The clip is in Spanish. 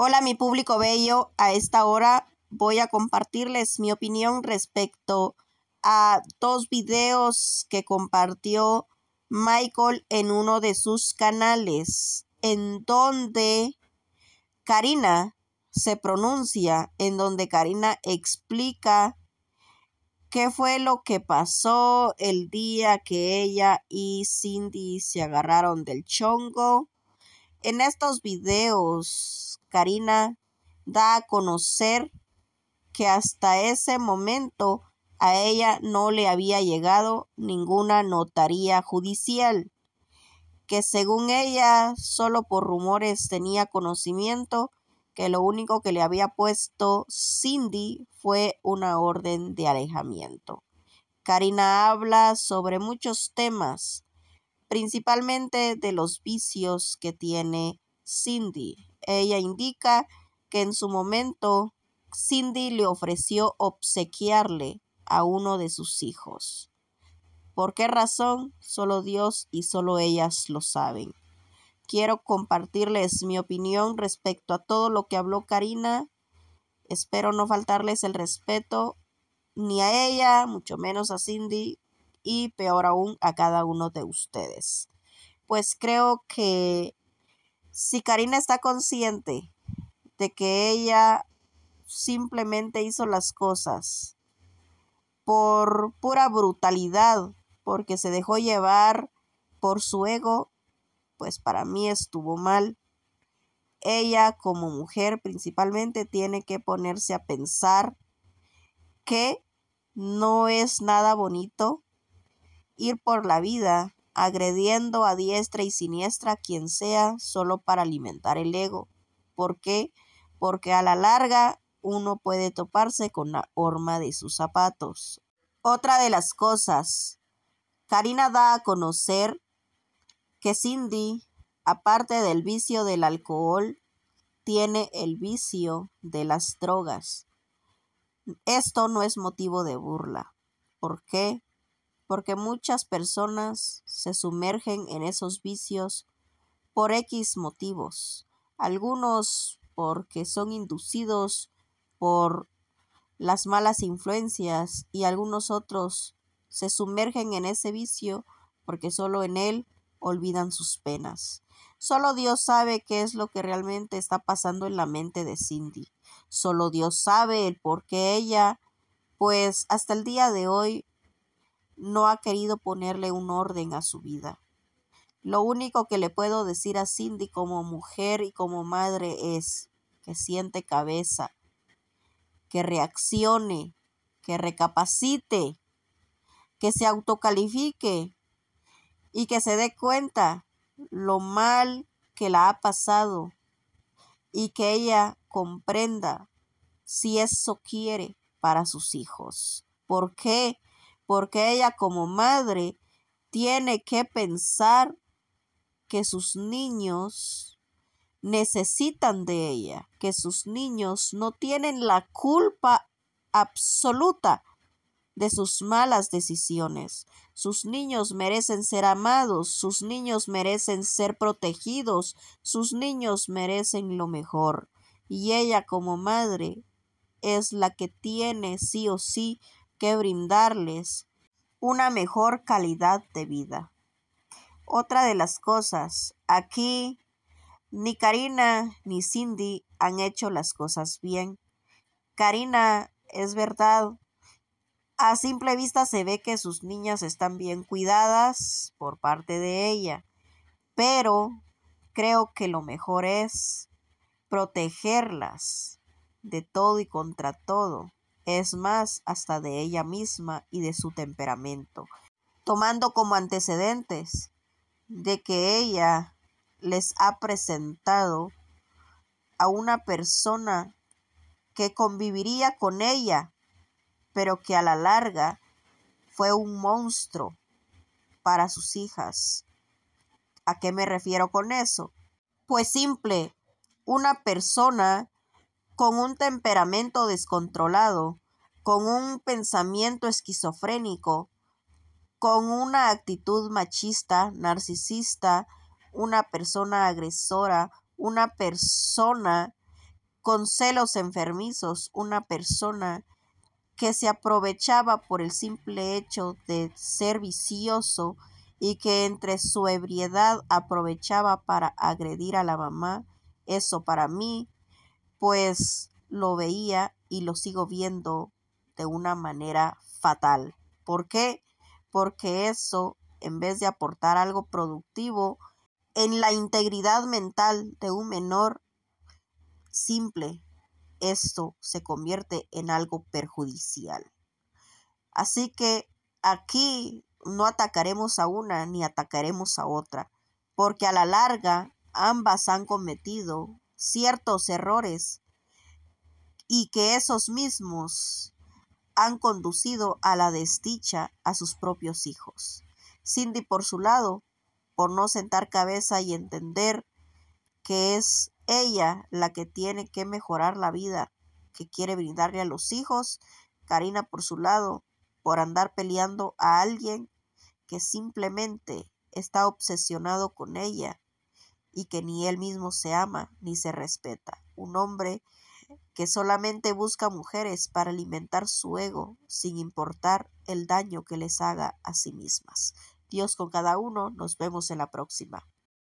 Hola mi público bello, a esta hora voy a compartirles mi opinión respecto a dos videos que compartió Michael en uno de sus canales, en donde Karina se pronuncia, en donde Karina explica qué fue lo que pasó el día que ella y Cindy se agarraron del chongo en estos videos, Karina da a conocer que hasta ese momento a ella no le había llegado ninguna notaría judicial, que según ella solo por rumores tenía conocimiento que lo único que le había puesto Cindy fue una orden de alejamiento. Karina habla sobre muchos temas, principalmente de los vicios que tiene Cindy. Ella indica que en su momento Cindy le ofreció obsequiarle a uno de sus hijos. ¿Por qué razón? Solo Dios y solo ellas lo saben. Quiero compartirles mi opinión respecto a todo lo que habló Karina. Espero no faltarles el respeto ni a ella, mucho menos a Cindy, y peor aún a cada uno de ustedes. Pues creo que si Karina está consciente de que ella simplemente hizo las cosas por pura brutalidad, porque se dejó llevar por su ego, pues para mí estuvo mal. Ella como mujer principalmente tiene que ponerse a pensar que no es nada bonito ir por la vida agrediendo a diestra y siniestra a quien sea solo para alimentar el ego. ¿Por qué? Porque a la larga uno puede toparse con la horma de sus zapatos. Otra de las cosas, Karina da a conocer que Cindy, aparte del vicio del alcohol, tiene el vicio de las drogas. Esto no es motivo de burla. ¿Por qué? porque muchas personas se sumergen en esos vicios por X motivos, algunos porque son inducidos por las malas influencias y algunos otros se sumergen en ese vicio porque solo en él olvidan sus penas. Solo Dios sabe qué es lo que realmente está pasando en la mente de Cindy. Solo Dios sabe el por qué ella, pues hasta el día de hoy no ha querido ponerle un orden a su vida. Lo único que le puedo decir a Cindy como mujer y como madre es que siente cabeza, que reaccione, que recapacite, que se autocalifique y que se dé cuenta lo mal que la ha pasado y que ella comprenda si eso quiere para sus hijos. ¿Por qué? porque ella como madre tiene que pensar que sus niños necesitan de ella, que sus niños no tienen la culpa absoluta de sus malas decisiones. Sus niños merecen ser amados, sus niños merecen ser protegidos, sus niños merecen lo mejor. Y ella como madre es la que tiene sí o sí que brindarles una mejor calidad de vida. Otra de las cosas, aquí ni Karina ni Cindy han hecho las cosas bien. Karina, es verdad, a simple vista se ve que sus niñas están bien cuidadas por parte de ella, pero creo que lo mejor es protegerlas de todo y contra todo es más, hasta de ella misma y de su temperamento, tomando como antecedentes de que ella les ha presentado a una persona que conviviría con ella, pero que a la larga fue un monstruo para sus hijas. ¿A qué me refiero con eso? Pues simple, una persona con un temperamento descontrolado, con un pensamiento esquizofrénico, con una actitud machista, narcisista, una persona agresora, una persona con celos enfermizos, una persona que se aprovechaba por el simple hecho de ser vicioso y que entre su ebriedad aprovechaba para agredir a la mamá. Eso para mí pues lo veía y lo sigo viendo de una manera fatal. ¿Por qué? Porque eso, en vez de aportar algo productivo en la integridad mental de un menor simple, esto se convierte en algo perjudicial. Así que aquí no atacaremos a una ni atacaremos a otra, porque a la larga ambas han cometido ciertos errores y que esos mismos han conducido a la desdicha a sus propios hijos. Cindy, por su lado, por no sentar cabeza y entender que es ella la que tiene que mejorar la vida que quiere brindarle a los hijos, Karina, por su lado, por andar peleando a alguien que simplemente está obsesionado con ella y que ni él mismo se ama ni se respeta. Un hombre que solamente busca mujeres para alimentar su ego sin importar el daño que les haga a sí mismas. Dios con cada uno, nos vemos en la próxima.